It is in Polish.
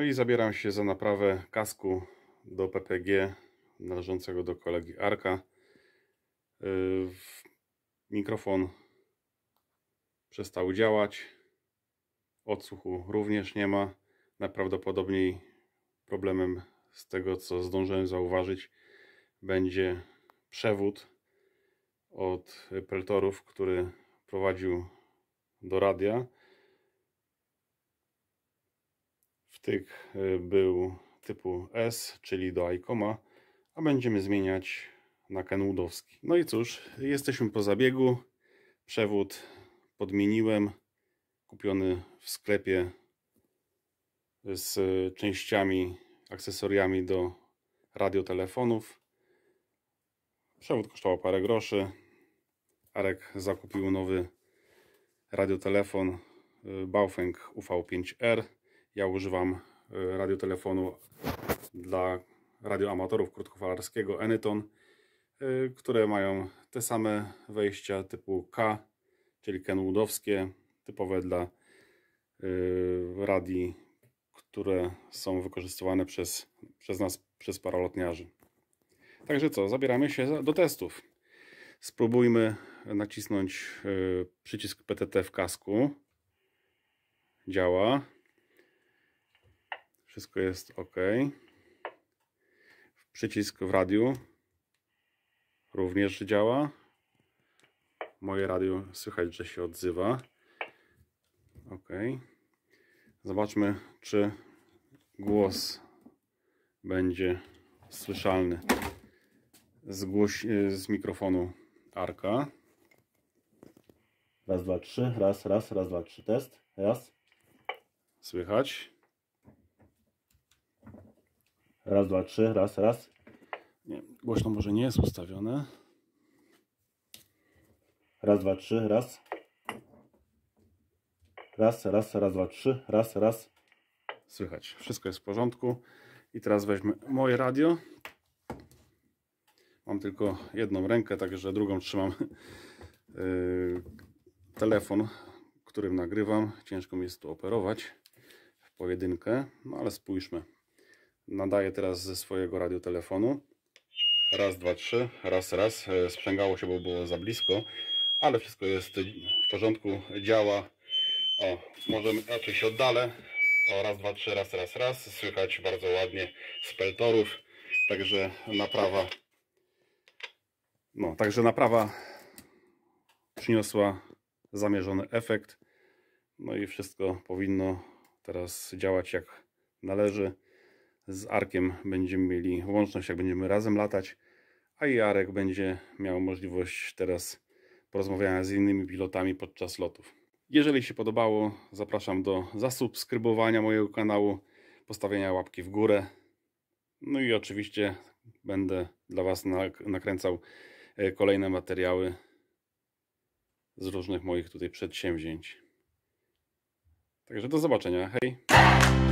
No i zabieram się za naprawę kasku do PPG należącego do kolegi Arka. Yy, mikrofon przestał działać. Odsłuchu również nie ma. Najprawdopodobniej problemem z tego co zdążyłem zauważyć będzie przewód od peltorów, który prowadził do radia. Wtyk e, był typu S, czyli do ICOMA, a będziemy zmieniać na Kenwoodowski. No i cóż, jesteśmy po zabiegu. Przewód podmieniłem, kupiony w sklepie z częściami, akcesoriami do radiotelefonów. Przewód kosztował parę groszy. Arek zakupił nowy radiotelefon Baofeng UV5R ja używam e, radiotelefonu dla radioamatorów krótkofalarskiego Eneton, e, które mają te same wejścia typu K, czyli kenwoodowskie, typowe dla e, radii, które są wykorzystywane przez, przez nas, przez paralotniarzy. Także co, zabieramy się do testów. Spróbujmy nacisnąć przycisk PTT w kasku. Działa. Wszystko jest ok. Przycisk w radiu również działa. Moje radio słychać, że się odzywa. Ok. Zobaczmy, czy głos będzie słyszalny z, głoś z mikrofonu Arka. Raz, dwa, trzy. Raz, raz, raz, dwa, trzy. Test. Raz. Słychać. Raz, dwa, trzy, raz, raz. Nie, głośno może nie jest ustawione. Raz, dwa, trzy, raz. Raz, raz, raz, dwa, trzy, raz, raz. Słychać, wszystko jest w porządku. I teraz weźmy moje radio. Mam tylko jedną rękę, także drugą trzymam y, telefon, którym nagrywam. Ciężko mi jest tu operować w pojedynkę, no ale spójrzmy. Nadaję teraz ze swojego radiotelefonu. Raz, dwa, trzy, raz, raz. E, sprzęgało się, bo było za blisko, ale wszystko jest w porządku, działa. O, może raczej znaczy się oddalę. O, raz, dwa, trzy, raz, raz, raz. Słychać bardzo ładnie speltorów Także naprawa. No, także naprawa przyniosła zamierzony efekt. No i wszystko powinno teraz działać jak należy z Arkiem będziemy mieli łączność, jak będziemy razem latać, a i Arek będzie miał możliwość teraz porozmawiania z innymi pilotami podczas lotów. Jeżeli się podobało, zapraszam do zasubskrybowania mojego kanału, postawienia łapki w górę. No i oczywiście będę dla Was nakręcał e, kolejne materiały z różnych moich tutaj przedsięwzięć. Także do zobaczenia. Hej!